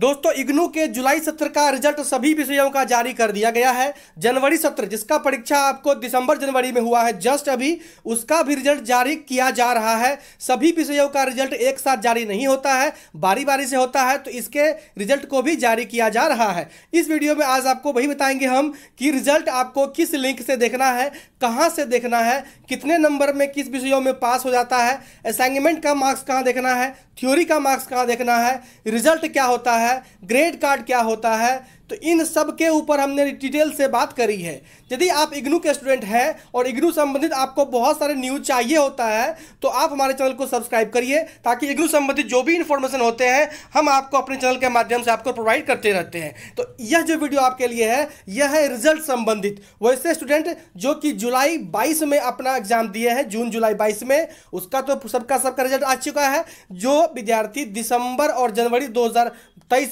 दोस्तों इग्नू के जुलाई सत्र का रिजल्ट सभी विषयों का जारी कर दिया गया है जनवरी सत्र जिसका परीक्षा आपको दिसंबर जनवरी में हुआ है जस्ट अभी उसका भी रिजल्ट जारी किया जा रहा है सभी विषयों का रिजल्ट एक साथ जारी नहीं होता है बारी बारी से होता है तो इसके रिजल्ट को भी जारी किया जा रहा है इस वीडियो में आज आपको वही बताएंगे हम कि रिजल्ट आपको किस लिंक से देखना है कहाँ से देखना है कितने नंबर में किस विषयों में पास हो जाता है असाइनमेंट का मार्क्स कहाँ देखना है थ्योरी का मार्क्स कहाँ देखना है रिजल्ट क्या होता है है ग्रेड कार्ड क्या होता है तो इन सब के ऊपर हमने डिटेल से बात करी है यदि आप इग्नू के स्टूडेंट हैं और इग्नू संबंधित आपको बहुत सारे न्यूज चाहिए होता है तो आप हमारे चैनल को सब्सक्राइब करिए ताकि इग्नू संबंधित जो भी इन्फॉर्मेशन होते हैं हम आपको अपने चैनल के माध्यम से आपको प्रोवाइड करते रहते हैं तो यह जो वीडियो आपके लिए है यह है रिजल्ट संबंधित वैसे स्टूडेंट जो कि जुलाई बाईस में अपना एग्जाम दिए हैं जून जुलाई बाईस में उसका तो सबका सबका रिजल्ट आ चुका है जो विद्यार्थी दिसंबर और जनवरी दो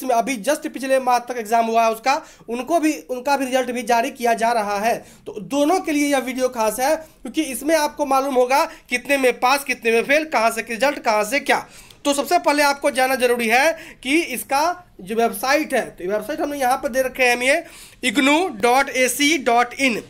में अभी जस्ट पिछले माह तक एग्जाम हुआ रहा है उसका उनको भी उनका भी रिजल्ट भी जारी किया जा रहा है तो दोनों के लिए यह वीडियो खास है क्योंकि इसमें आपको मालूम होगा कितने में पास कितने में फेल कहाँ से रिजल्ट कहाँ से क्या तो सबसे पहले आपको जानना जरूरी है कि इसका जो वेबसाइट है तो वेबसाइट हमने यहाँ पर दे रखे हैं हम ये IGNOU dot a c dot in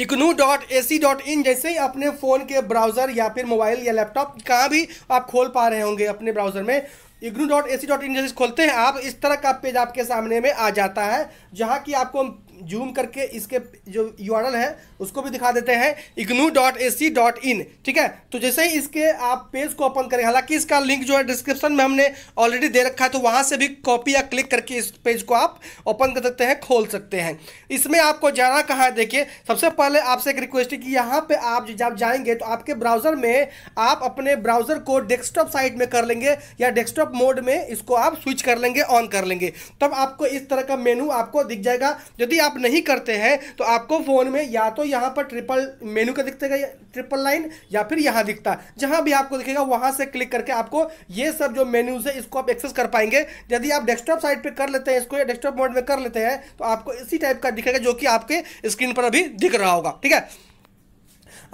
IGNOU dot a c dot in जैसे ही अपने फ़ोन के ब्राउज़र या फिर मोबाइल या लैपटॉप कहाँ भी आप खोल पा रहे होंगे अपने ब्राउज़र में IGNOU dot a c dot in जैसे खोलते हैं आप इस तरह का पेज आपके सामने में आ जाता है जहाँ कि आपको जूम करके इसके जो यू है उसको भी दिखा देते हैं IGNOU dot a c dot in ठीक है तो जैसे ही इसके आप पेज को ओपन करें हालांकि इसका लिंक जो है डिस्क्रिप्शन में हमने ऑलरेडी दे रखा है तो वहां से भी कॉपी या क्लिक करके इस पेज को आप ओपन कर सकते हैं खोल सकते हैं इसमें आपको जाना कहाँ है देखिए सबसे पहले आपसे एक रिक्वेस्ट है कि यहाँ पर आप जब जाएंगे तो आपके ब्राउज़र में आप अपने ब्राउज़र को डेस्कटॉप साइड में कर लेंगे या डेस्कटॉप मोड में इसको आप स्विच कर लेंगे ऑन कर लेंगे तब आपको इस तरह का मेनू आपको दिख जाएगा यदि आप आप नहीं करते हैं तो आपको फ़ोन में या तो यहां पर ट्रिपल मेनू का दिखतेगा ट्रिपल लाइन या फिर यहां दिखता जहां भी आपको दिखेगा वहां से क्लिक करके आपको ये सब जो मेन्यूज़ है इसको आप एक्सेस कर पाएंगे यदि आप डेस्कटॉप साइड पर कर लेते हैं इसको डेस्कटॉप मोड में कर लेते हैं तो आपको इसी टाइप का दिखेगा जो कि आपके स्क्रीन पर अभी दिख रहा होगा ठीक है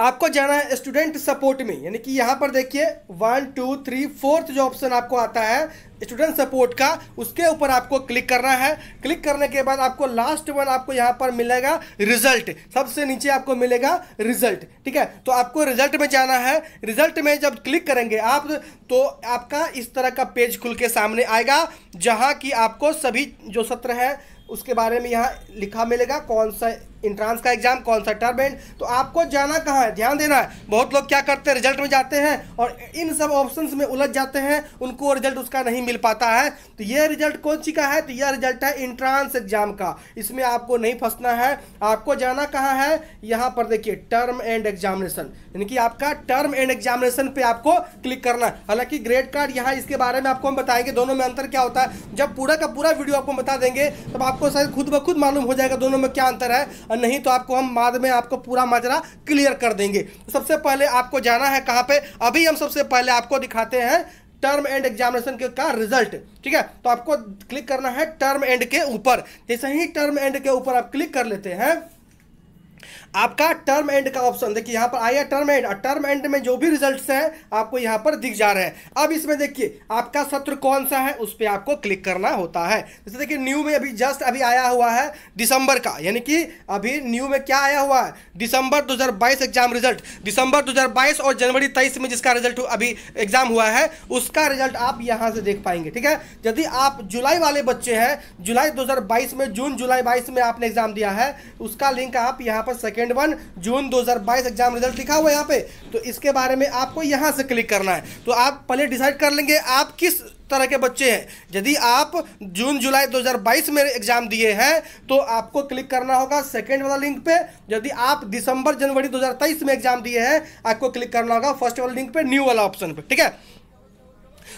आपको जाना है स्टूडेंट सपोर्ट में यानी कि यहाँ पर देखिए वन टू थ्री फोर्थ जो ऑप्शन आपको आता है स्टूडेंट सपोर्ट का उसके ऊपर आपको क्लिक करना है क्लिक करने के बाद आपको लास्ट वन आपको यहाँ पर मिलेगा रिजल्ट सबसे नीचे आपको मिलेगा रिजल्ट ठीक है तो आपको रिजल्ट में जाना है रिजल्ट में जब क्लिक करेंगे आप तो आपका इस तरह का पेज खुल के सामने आएगा जहाँ की आपको सभी जो सत्र है उसके बारे में यहाँ लिखा मिलेगा कौन सा इंट्रांस का एग्जाम कौन सा टर्म एंड तो आपको जाना कहाँ है ध्यान देना है बहुत लोग क्या करते हैं रिजल्ट में जाते हैं और इन सब ऑप्शन में उलझ जाते हैं उनको रिजल्ट उसका नहीं मिल पाता है तो ये रिजल्ट कौन सी का है तो यह रिजल्ट है इंट्रांस एग्जाम का इसमें आपको नहीं फंसना है आपको जाना कहाँ है यहाँ पर देखिए टर्म एंड एग्जामिनेशन यानी कि आपका टर्म एंड एग्जामिनेशन पे आपको क्लिक करना है हालांकि ग्रेड कार्ड यहाँ इसके बारे में आपको हम बताएंगे दोनों में अंतर क्या होता है जब पूरा का पूरा वीडियो आपको बता देंगे तब आपको शायद खुद ब खुद मालूम हो जाएगा दोनों में क्या अंतर है नहीं तो आपको हम बाद में आपको पूरा माजरा क्लियर कर देंगे तो सबसे पहले आपको जाना है कहाँ पे अभी हम सबसे पहले आपको दिखाते हैं टर्म एंड एग्जामिनेशन के का रिजल्ट ठीक है तो आपको क्लिक करना है टर्म एंड के ऊपर जैसे ही टर्म एंड के ऊपर आप क्लिक कर लेते हैं आपका टर्म एंड का ऑप्शन देखिए यहाँ पर आया टर्म एंड टर्म एंड में जो भी रिजल्ट हैं आपको यहाँ पर दिख जा रहे हैं अब इसमें देखिए आपका सत्र कौन सा है उस पर आपको क्लिक करना होता है जैसे देखिए न्यू में अभी जस्ट अभी आया हुआ है दिसंबर का यानी कि अभी न्यू में क्या आया हुआ है दिसंबर दो एग्जाम रिजल्ट दिसंबर दो और जनवरी तेईस में जिसका रिजल्ट अभी एग्जाम हुआ है उसका रिजल्ट आप यहाँ से देख पाएंगे ठीक है यदि आप जुलाई वाले बच्चे हैं जुलाई दो में जून जुलाई बाईस में आपने एग्जाम दिया है उसका लिंक आप यहाँ पर second second one June 2022 exam result लिखा हुआ है यहाँ पे तो इसके बारे में आपको यहाँ से क्लिक करना है तो आप पहले डिसाइड कर लेंगे आप किस तरह के बच्चे हैं यदि आप जून जुलाई 2022 में एग्जाम दिए हैं तो आपको क्लिक करना होगा सेकेंड वाला लिंक पे यदि आप दिसंबर जनवरी 2023 में एग्जाम दिए हैं आपको क्लिक करना होगा फर्स्ट वाला लिंक पे न्यू वाला ऑप्शन पे ठीक है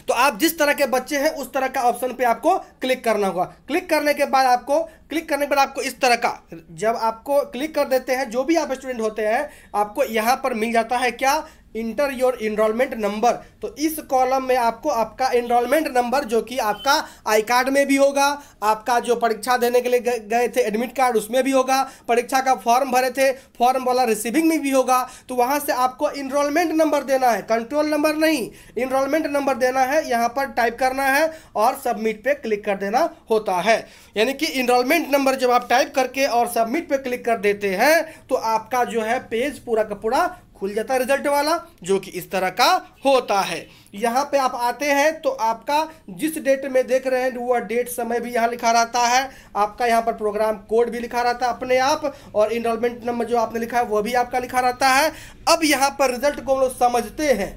तो आप जिस तरह के बच्चे हैं उस तरह का ऑप्शन पे आपको क्लिक करना होगा क्लिक करने के बाद आपको क्लिक करने के बाद आपको इस तरह का जब आपको क्लिक कर देते हैं जो भी आप स्टूडेंट होते हैं आपको यहाँ पर मिल जाता है क्या इंटर योर इनरोलमेंट नंबर तो इस कॉलम में आपको आपका इनरोलमेंट नंबर जो कि आपका आई कार्ड में भी होगा आपका जो परीक्षा देने के लिए गए थे एडमिट कार्ड उसमें भी होगा परीक्षा का फॉर्म भरे थे फॉर्म वाला रिसीविंग में भी होगा तो वहाँ से आपको इनरोलमेंट नंबर देना है कंट्रोल नंबर नहीं इनरोलमेंट नंबर देना है यहाँ पर टाइप करना है और सबमिट पर क्लिक कर देना होता है यानी कि इनरोलमेंट नंबर जब आप टाइप करके और सबमिट पर क्लिक कर देते हैं तो आपका जो है पेज पूरा का पूरा खुल जाता है रिजल्ट वाला जो कि इस तरह का होता है यहाँ पे आप आते हैं तो आपका जिस डेट में देख रहे हैं वह डेट समय भी यहाँ लिखा रहता है आपका यहाँ पर प्रोग्राम कोड भी लिखा रहता है अपने आप और इनरोलमेंट नंबर जो आपने लिखा है वह भी आपका लिखा रहता है अब यहाँ पर रिजल्ट को हम लोग समझते हैं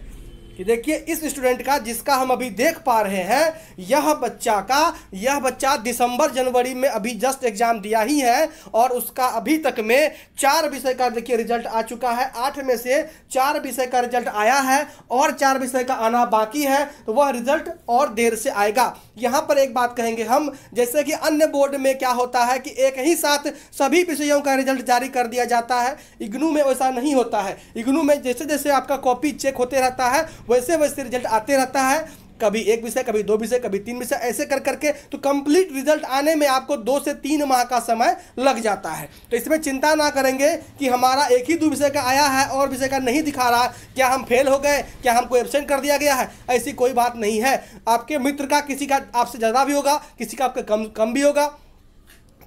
कि देखिए इस स्टूडेंट का जिसका हम अभी देख पा रहे हैं यह बच्चा का यह बच्चा दिसंबर जनवरी में अभी जस्ट एग्जाम दिया ही है और उसका अभी तक में चार विषय का देखिए रिजल्ट आ चुका है आठ में से चार विषय का रिजल्ट आया है और चार विषय का आना बाकी है तो वह रिजल्ट और देर से आएगा यहाँ पर एक बात कहेंगे हम जैसे कि अन्य बोर्ड में क्या होता है कि एक ही साथ सभी विषयों का रिजल्ट जारी कर दिया जाता है इग्नू में वैसा नहीं होता है इग्नू में जैसे जैसे आपका कॉपी चेक होते रहता है वैसे वैसे रिजल्ट आते रहता है कभी एक विषय कभी दो विषय कभी तीन विषय ऐसे कर करके तो कंप्लीट रिजल्ट आने में आपको दो से तीन माह का समय लग जाता है तो इसमें चिंता ना करेंगे कि हमारा एक ही दो विषय का आया है और विषय का नहीं दिखा रहा क्या हम फेल हो गए क्या हमको एबसेंट कर दिया गया है ऐसी कोई बात नहीं है आपके मित्र का किसी का आपसे ज़्यादा भी होगा किसी का आपका कम कम भी होगा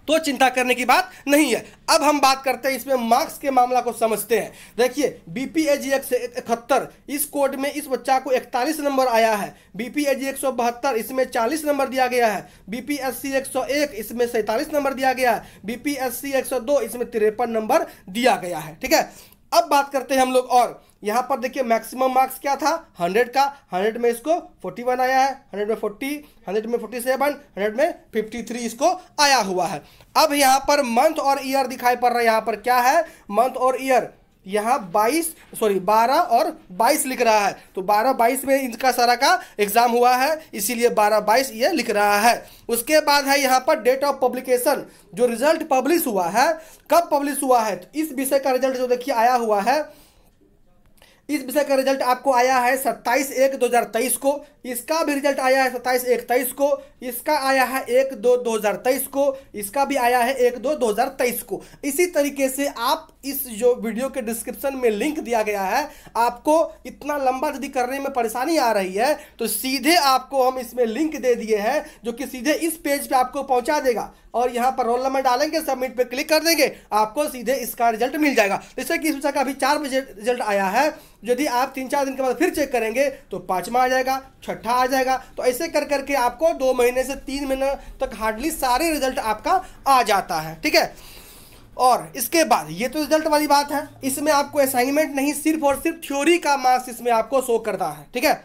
तो चिंता करने की बात नहीं है अब हम बात करते हैं इसमें मार्क्स के मामला को समझते हैं देखिए B P A G X इकहत्तर इस कोड में इस बच्चा को इकतालीस नंबर आया है बी पी ए जी एक सौ बहत्तर इसमें चालीस नंबर दिया गया है बी पी एस सी एक सौ एक इसमें सैंतालीस नंबर दिया गया है बी पी एस सी एक सौ दो इसमें तिरपन नंबर दिया गया है ठीक है अब बात करते हैं हम लोग और यहाँ पर देखिए मैक्सिमम मार्क्स क्या था हंड्रेड का हंड्रेड में इसको फोर्टी वन आया है हंड्रेड में फोर्टी हंड्रेड में फोर्टी सेवन हंड्रेड में फिफ्टी थ्री इसको आया हुआ है अब यहाँ पर मंथ और ईयर दिखाई पड़ रहा है यहाँ पर क्या है मंथ और ईयर यहाँ 22 सॉरी 12 और 22 लिख रहा है तो 12 22 में इनका सारा का एग्जाम हुआ है इसीलिए 12 22 ये लिख रहा है उसके बाद है यहाँ पर डेट ऑफ पब्लिकेशन जो रिजल्ट पब्लिश हुआ है कब पब्लिश हुआ है तो इस विषय का रिजल्ट जो देखिए आया हुआ है इस विषय का रिजल्ट आपको आया है सत्ताईस एक दो हज़ार तेईस को इसका भी रिजल्ट आया है सत्ताईस एक तेईस को इसका आया है एक दो दो हज़ार तेईस को इसका भी आया है एक दो दो हज़ार तेईस को इसी तरीके से आप इस जो वीडियो के डिस्क्रिप्शन में लिंक दिया गया है आपको इतना लंबा यदि करने में परेशानी आ रही है तो सीधे आपको हम इसमें लिंक दे दिए हैं जो कि सीधे इस पेज पे आपको पहुंचा देगा और यहाँ पर रोल नंबर डालेंगे सबमिट पे क्लिक कर देंगे आपको सीधे इसका रिजल्ट मिल जाएगा जैसे कि इस विषय का अभी चार बजे रिजल्ट आया है यदि आप तीन चार दिन के बाद फिर चेक करेंगे तो पाँचवा आ जाएगा छठा आ जाएगा तो ऐसे कर करके आपको दो महीने से तीन महीने तक हार्डली सारे रिजल्ट आपका आ जाता है ठीक है और इसके बाद ये तो रिजल्ट वाली बात है इसमें आपको असाइनमेंट नहीं सिर्फ और सिर्फ थ्योरी का मार्क्स इसमें आपको शो करता है ठीक है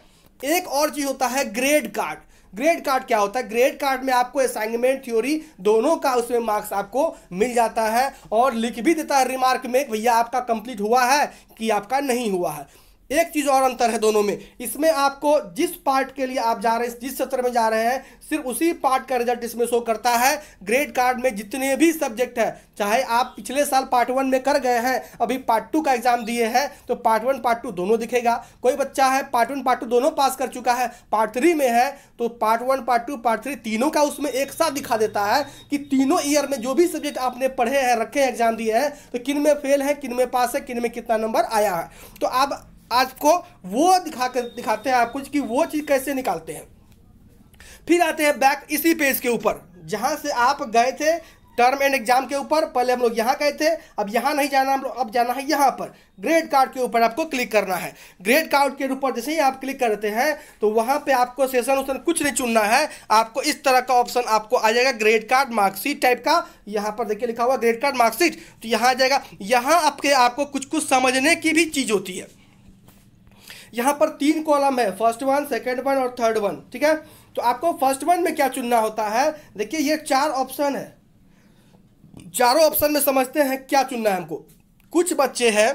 एक और चीज होता है ग्रेड कार्ड ग्रेड कार्ड क्या होता है ग्रेड कार्ड में आपको असाइनमेंट थ्योरी दोनों का उसमें मार्क्स आपको मिल जाता है और लिख भी देता है रिमार्क में भैया आपका कंप्लीट हुआ है कि आपका नहीं हुआ है एक चीज़ और अंतर है दोनों में इसमें आपको जिस पार्ट के लिए आप जा रहे हैं जिस सत्र में जा रहे हैं सिर्फ उसी पार्ट का रिजल्ट इसमें शो करता है ग्रेड कार्ड में जितने भी सब्जेक्ट है चाहे आप पिछले साल पार्ट वन में कर गए हैं अभी पार्ट टू का एग्जाम दिए हैं तो पार्ट वन पार्ट टू दोनों दिखेगा कोई बच्चा है पार्ट वन पार्ट टू दोनों पास कर चुका है पार्ट थ्री में है तो part one part two part three तीनों का उसमें एक साथ दिखा देता है कि तीनों ईयर में जो भी सब्जेक्ट आपने पढ़े हैं रखे हैं एग्जाम दिए हैं तो किन में फेल है किन में पास है किन में कितना नंबर आया है तो आप आपको वो दिखा कर दिखाते हैं आपको कि वो चीज़ कैसे निकालते हैं फिर आते हैं बैक इसी पेज के ऊपर जहाँ से आप गए थे टर्म एंड एग्जाम के ऊपर पहले हम लोग यहाँ गए थे अब यहाँ नहीं जाना हम लोग अब जाना है यहाँ पर ग्रेड कार्ड के ऊपर आपको क्लिक करना है ग्रेड कार्ड के ऊपर जैसे ही आप क्लिक करते हैं तो वहाँ पे आपको सेशन उसन कुछ नहीं चुनना है आपको इस तरह का ऑप्शन आपको आ जाएगा ग्रेड कार्ड मार्कशीट टाइप का यहाँ पर देखिए लिखा हुआ ग्रेड कार्ड मार्कशीट तो यहाँ आ जाएगा यहाँ आपके आपको कुछ कुछ समझने की भी चीज़ होती है यहाँ पर तीन कॉलम है फर्स्ट वन सेकेंड वन और थर्ड वन ठीक है तो आपको फर्स्ट वन में क्या चुनना होता है देखिए ये चार ऑप्शन है चारों ऑप्शन में समझते हैं क्या चुनना है हमको कुछ बच्चे हैं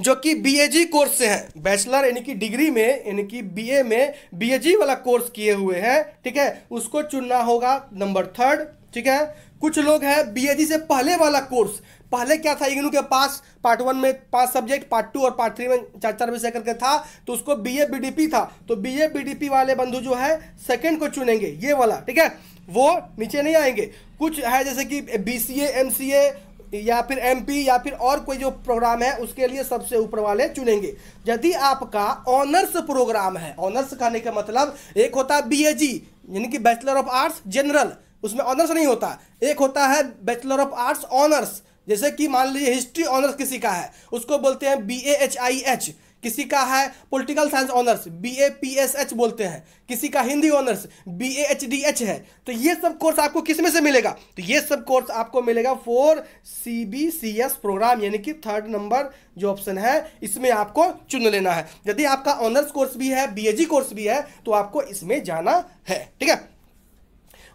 जो कि बीएजी कोर्स से हैं बैचलर यानी कि डिग्री में यानी कि बीए में बीएजी वाला कोर्स किए हुए हैं ठीक है उसको चुनना होगा नंबर थर्ड ठीक है कुछ लोग हैं बीएजी से पहले वाला कोर्स पहले क्या था इग्नू के पास पार्ट वन में पांच सब्जेक्ट पार्ट टू और पार्ट थ्री में चार चार विषय करके था तो उसको B A B D P था तो B A B D P वाले बंधु जो है सेकेंड को चुनेंगे ये वाला ठीक है वो नीचे नहीं आएंगे कुछ है जैसे कि बी सी एम सी ए या फिर एमपी या फिर और कोई जो प्रोग्राम है उसके लिए सबसे ऊपर वाले चुनेंगे यदि आपका ऑनर्स प्रोग्राम है ऑनर्स कहने का मतलब एक होता है बी यानी कि बैचलर ऑफ आर्ट्स जनरल उसमें ऑनर्स नहीं होता एक होता है बैचलर ऑफ आर्ट्स ऑनर्स जैसे कि मान लीजिए हिस्ट्री ऑनर्स किसी का है उसको बोलते हैं B A H I H किसी का है political science honours B A P S H बोलते हैं किसी का Hindi honours B A H D H है तो ये सब कोर्स आपको किस में से मिलेगा तो ये सब कोर्स आपको मिलेगा for C B C S programme यानी कि थर्ड नंबर जो ऑप्शन है इसमें आपको चुन लेना है यदि आपका ऑनर्स कोर्स भी है बी ए जी कोर्स भी है तो आपको इसमें जाना है ठीक है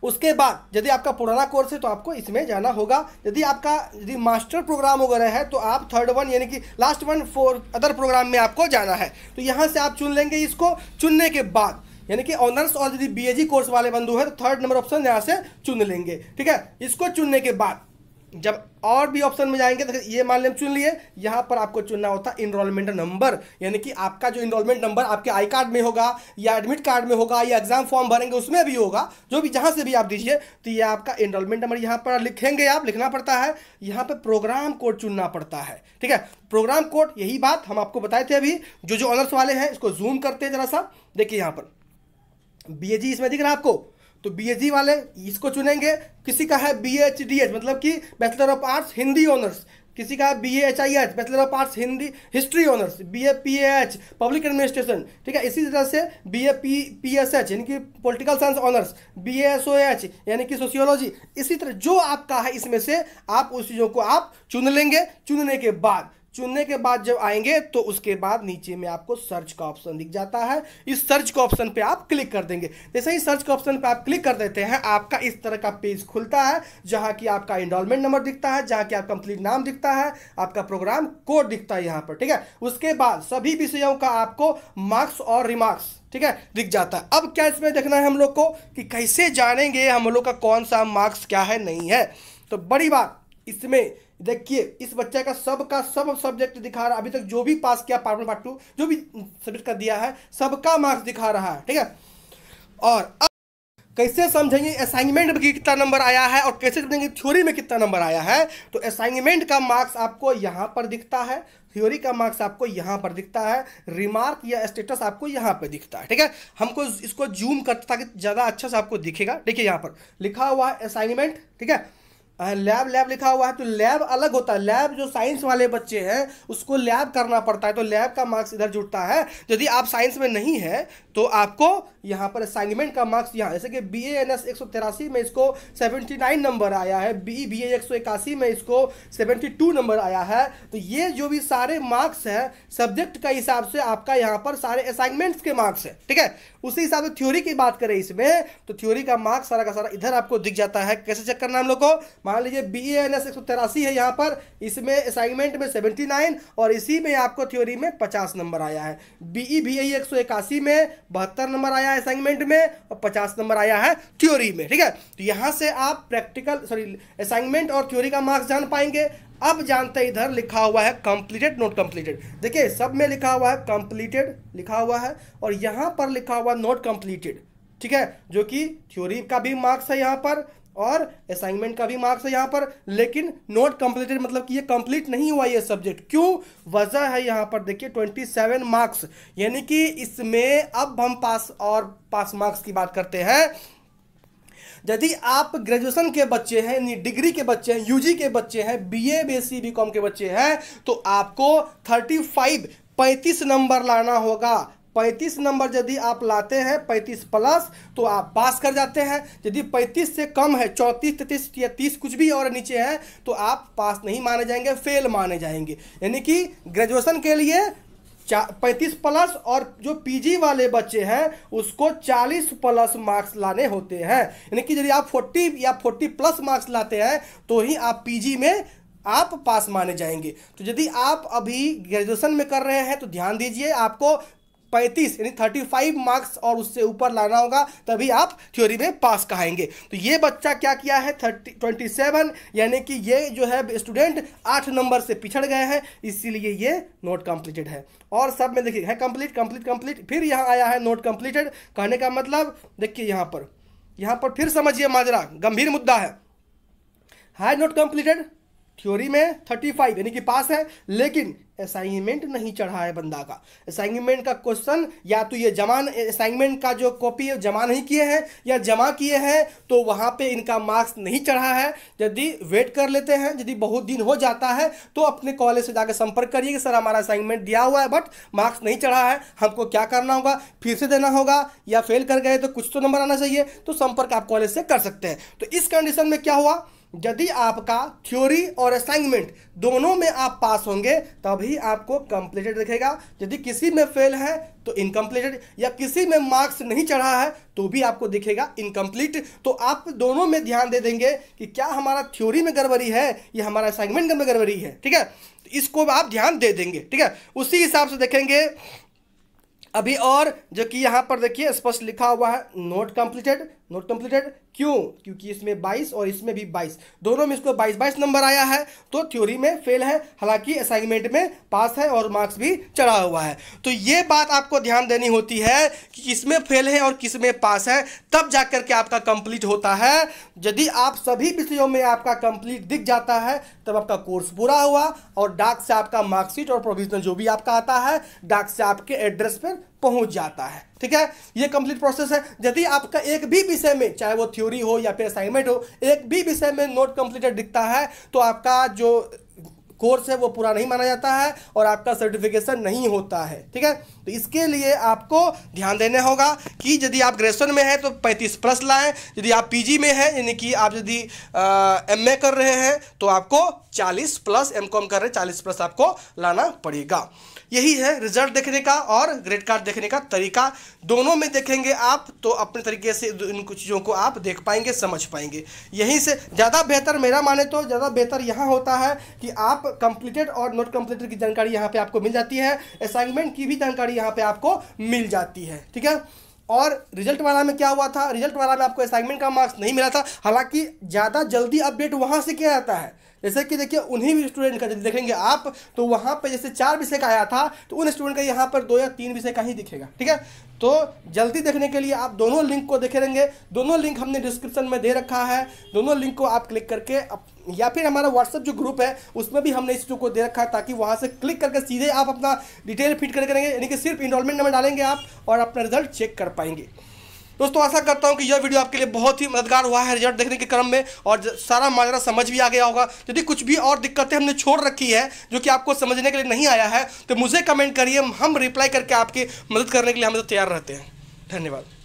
उसके बाद यदि आपका पुराना कोर्स है तो आपको इसमें जाना होगा यदि आपका यदि मास्टर प्रोग्राम वगैरह है तो आप थर्ड वन यानी कि last one for other programme में आपको जाना है तो यहाँ से आप चुन लेंगे इसको चुनने के बाद यानी कि ऑनर्स और यदि बी कोर्स वाले बंधु है तो थर्ड नंबर ऑप्शन यहाँ से चुन लेंगे ठीक है इसको चुनने के बाद जब और भी ऑप्शन में जाएंगे तो ये मान लें चुन लिए यहाँ पर आपको चुनना होता है इनरोलमेंट नंबर यानी कि आपका जो इनरोलमेंट नंबर आपके आई कार्ड में होगा या एडमिट कार्ड में होगा या एग्जाम फॉर्म भरेंगे उसमें भी होगा जो भी जहाँ से भी आप दीजिए तो ये आपका इनरोलमेंट नंबर यहाँ पर लिखेंगे आप लिखना पड़ता है यहाँ पर प्रोग्राम कोड चुनना पड़ता है ठीक है प्रोग्राम कोड यही बात हम आपको बताए थे अभी जो जो ऑनर्स वाले हैं इसको जूम करते हैं जरा सा देखिए यहाँ पर बी इसमें दिख रहा है आपको तो बी वाले इसको चुनेंगे किसी का है बी एच डी एच मतलब कि bachelor of arts Hindi honours किसी का B H I H bachelor of arts Hindi history honours B A P H public administration ठीक है इसी तरह से B A P P S H यानी कि political science honours B S O H यानी कि सोशियोलॉजी इसी तरह जो आपका है इसमें से आप उस चीज़ों को आप चुन लेंगे चुनने के बाद चुनने के बाद जब आएंगे तो उसके बाद नीचे में आपको सर्च का ऑप्शन दिख जाता है इस सर्च का ऑप्शन पे आप क्लिक कर देंगे जैसे ही सर्च का ऑप्शन पे आप क्लिक कर देते हैं आपका इस तरह का पेज खुलता है जहाँ की आपका इनरोलमेंट नंबर दिखता है जहाँ की आपका कंप्लीट नाम दिखता है आपका प्रोग्राम कोड दिखता है यहाँ पर ठीक है उसके बाद सभी विषयों का आपको मार्क्स और रिमार्क्स ठीक है दिख जाता है अब क्या इसमें देखना है हम लोग को कि कैसे जानेंगे हम लोग का कौन सा मार्क्स क्या है नहीं है तो बड़ी बात इसमें देखिए इस बच्चे का सब का सब सब्जेक्ट दिखा रहा है अभी तक जो भी पास किया पार्ट वन पार्ट टू जो भी सब्जेक्ट का दिया है सबका मार्क्स दिखा रहा है ठीक है और अब कैसे समझेंगे असाइनमेंट में कितना नंबर आया है और कैसे समझेंगे थ्योरी में कितना नंबर आया है तो असाइनमेंट का मार्क्स आपको यहाँ पर दिखता है थ्योरी का मार्क्स आपको यहाँ पर दिखता है रिमार्क या स्टेटस आपको यहाँ पर दिखता है ठीक है हमको इसको जूम करता ताकि ज़्यादा अच्छा से आपको दिखेगा देखिए यहाँ पर लिखा हुआ है असाइनमेंट ठीक है लैब लैब लिखा हुआ है तो लैब अलग होता है लैब जो साइंस वाले बच्चे हैं उसको लैब करना पड़ता है तो लैब का मार्क्स इधर जुटता है यदि आप साइंस में नहीं है तो आपको यहाँ पर असाइनमेंट का मार्क्स यहाँ जैसे कि बी ए एन एस एक सौ तिरासी में इसको सेवेंटी नाइन नंबर आया है बी बी ए एक सौ इक्यासी में इसको सेवेंटी टू नंबर आया है तो ये जो भी सारे मार्क्स हैं सब्जेक्ट का हिसाब से आपका यहाँ पर सारे असाइनमेंट्स के मार्क्स है ठीक है उसी हिसाब से थ्योरी की बात करें इसमें तो थ्योरी का मार्क्स सारा का सारा इधर आपको दिख जाता है कैसे चेक करना हम लोग को मान लीजिए बी ए एन एस एक सौ तिरासी है यहाँ पर इसमें असाइनमेंट में सेवेंटी नाइन और इसी में आपको थ्योरी में पचास नंबर आया है बी ई बी ए एक सौ इक्यासी में बहत्तर नंबर आया है असाइनमेंट में और पचास नंबर आया है थ्योरी में ठीक है तो यहाँ से आप प्रैक्टिकल सॉरी असाइनमेंट और थ्योरी का मार्क्स जान पाएंगे अब जानते हैं इधर लिखा हुआ है कंप्लीटेड नॉट कंप्लीटेड देखिए सब में लिखा हुआ है कंप्लीटेड लिखा हुआ है और यहाँ पर लिखा हुआ नॉट कंप्लीटेड ठीक है जो कि थ्योरी का भी मार्क्स है यहाँ पर और असाइनमेंट का भी मार्क्स है यहाँ पर लेकिन नॉट कंप्लीटेड मतलब कि ये कंप्लीट नहीं हुआ ये सब्जेक्ट क्यों वजह है यहाँ पर देखिए ट्वेंटी सेवन मार्क्स यानी कि इसमें अब हम पास और पास मार्क्स की बात करते हैं यदि आप ग्रेजुएशन के बच्चे हैं यानी डिग्री के बच्चे हैं यूजी के बच्चे हैं बीए बीएससी बीकॉम के बच्चे हैं तो आपको थर्टी फाइव पैंतीस नंबर लाना होगा पैंतीस नंबर यदि आप लाते हैं पैंतीस प्लस तो आप पास कर जाते हैं यदि पैंतीस से कम है चौंतीस तैतीस या तीस कुछ भी और नीचे है तो आप पास नहीं माने जाएंगे फेल माने जाएंगे यानी कि ग्रेजुएशन के लिए पैंतीस प्लस और जो पीजी वाले बच्चे हैं उसको चालीस प्लस मार्क्स लाने होते हैं यानी कि यदि आप फोर्टी या फोर्टी प्लस मार्क्स लाते हैं तो ही आप पी में आप पास माने जाएंगे तो यदि आप अभी ग्रेजुएशन में कर रहे हैं तो ध्यान दीजिए आपको पैंतीस यानी थर्टी फाइव मार्क्स और उससे ऊपर लाना होगा तभी आप थ्योरी में पास कहेंगे तो ये बच्चा क्या किया है थर्टी ट्वेंटी सेवन यानी कि ये जो है स्टूडेंट आठ नंबर से पिछड़ गए हैं इसीलिए ये नोट कंप्लीटेड है और सब में देखिए है कंप्लीट कंप्लीट कंप्लीट फिर यहाँ आया है नोट कंप्लीटेड कहने का मतलब देखिए यहाँ पर यहाँ पर फिर समझिए माजरा गंभीर मुद्दा है हाई नोट कंप्लीटेड थ्योरी में थर्टी फाइव यानी कि पास है लेकिन असाइनमेंट नहीं चढ़ा है बंदा का असाइनमेंट का क्वेश्चन या तो ये जमा असाइनमेंट का जो कॉपी है जमा नहीं किए हैं या जमा किए हैं तो वहाँ पे इनका मार्क्स नहीं चढ़ा है यदि वेट कर लेते हैं यदि बहुत दिन हो जाता है तो अपने कॉलेज से जाकर संपर्क करिए कि सर हमारा असाइनमेंट दिया हुआ है बट मार्क्स नहीं चढ़ा है हमको क्या करना होगा फिर से देना होगा या फेल कर गए तो कुछ तो नंबर आना चाहिए तो संपर्क आप कॉलेज से कर सकते हैं तो इस कंडीशन में क्या हुआ यदि आपका थ्योरी और असाइनमेंट दोनों में आप पास होंगे तभी आपको कंप्लीटेड दिखेगा यदि किसी में फेल है तो इनकम्प्लीटेड या किसी में मार्क्स नहीं चढ़ा है तो भी आपको दिखेगा इनकम्प्लीट तो आप दोनों में ध्यान दे देंगे कि क्या हमारा थ्योरी में गड़बड़ी है या हमारा असाइनमेंट में गड़बड़ी है ठीक है तो इसको आप ध्यान दे देंगे ठीक है उसी हिसाब से देखेंगे अभी और जो कि यहाँ पर देखिए स्पष्ट लिखा हुआ है नोट कंप्लीटेड नोट कंप्लीटेड क्यों क्योंकि इसमें 22 और इसमें भी 22 दोनों में इसको 22 22 नंबर आया है तो थ्योरी में फेल है हालांकि असाइनमेंट में पास है और मार्क्स भी चढ़ा हुआ है तो ये बात आपको ध्यान देनी होती है कि किसमें फेल है और किस में पास है तब जा के आपका कंप्लीट होता है यदि आप सभी विषयों में आपका कंप्लीट दिख जाता है तब आपका कोर्स पूरा हुआ और डाक से आपका मार्क्सिट और प्रोविजनल जो भी आपका आता है डाक से आपके एड्रेस पर पहुंच जाता है ठीक है ये कंप्लीट प्रोसेस है यदि आपका एक भी विषय में चाहे वो थ्योरी हो या फिर असाइनमेंट हो एक भी विषय में नोट कंप्लीटेड दिखता है तो आपका जो कोर्स है वो पूरा नहीं माना जाता है और आपका सर्टिफिकेशन नहीं होता है ठीक है तो इसके लिए आपको ध्यान देना होगा कि यदि आप ग्रेजुएशन में हैं तो 35 प्लस लाएं यदि आप पीजी में हैं यानी कि आप यदि एमए कर रहे हैं तो आपको 40 प्लस एमकॉम कर रहे हैं 40 प्लस आपको लाना पड़ेगा यही है रिजल्ट देखने का और ग्रेड कार्ड देखने का तरीका दोनों में देखेंगे आप तो अपने तरीके से इन कुछ चीज़ों को आप देख पाएंगे समझ पाएंगे यहीं से ज़्यादा बेहतर मेरा माने तो ज़्यादा बेहतर यहाँ होता है कि आप कंप्लीटेड और नॉट कंप्लीटेड की जानकारी यहाँ पर आपको मिल जाती है असाइनमेंट की भी जानकारी यहाँ पर आपको मिल जाती है ठीक है और रिजल्ट वाला में क्या हुआ था रिजल्ट वाला में आपको असाइनमेंट का मार्क्स नहीं मिला था हालांकि ज़्यादा जल्दी अपडेट वहाँ से किया जाता है जैसे कि देखिए उन्हीं भी स्टूडेंट का देखेंगे आप तो वहाँ पर जैसे चार विषय का आया था तो उन स्टूडेंट का यहाँ पर दो या तीन विषय का ही दिखेगा ठीक है तो जल्दी देखने के लिए आप दोनों लिंक को देखे रहेंगे दोनों लिंक हमने डिस्क्रिप्शन में दे रखा है दोनों लिंक को आप क्लिक करके या फिर हमारा व्हाट्सअप जो ग्रुप है उसमें भी हमने इस चीज़ को दे रखा है ताकि वहाँ से क्लिक करके सीधे आप अपना डिटेल फिट करके करेंगे यानी कि सिर्फ इनरोलमेंट नंबर डालेंगे आप और अपना रिजल्ट चेक कर पाएंगे दोस्तों आशा करता हूँ कि यह वीडियो आपके लिए बहुत ही मददगार हुआ है रिजल्ट देखने के क्रम में और सारा माजरा समझ भी आ गया होगा यदि कुछ भी और दिक्कतें हमने छोड़ रखी है जो कि आपको समझने के लिए नहीं आया है तो मुझे कमेंट करिए हम रिप्लाई करके आपकी मदद करने के लिए हम तो तैयार रहते हैं धन्यवाद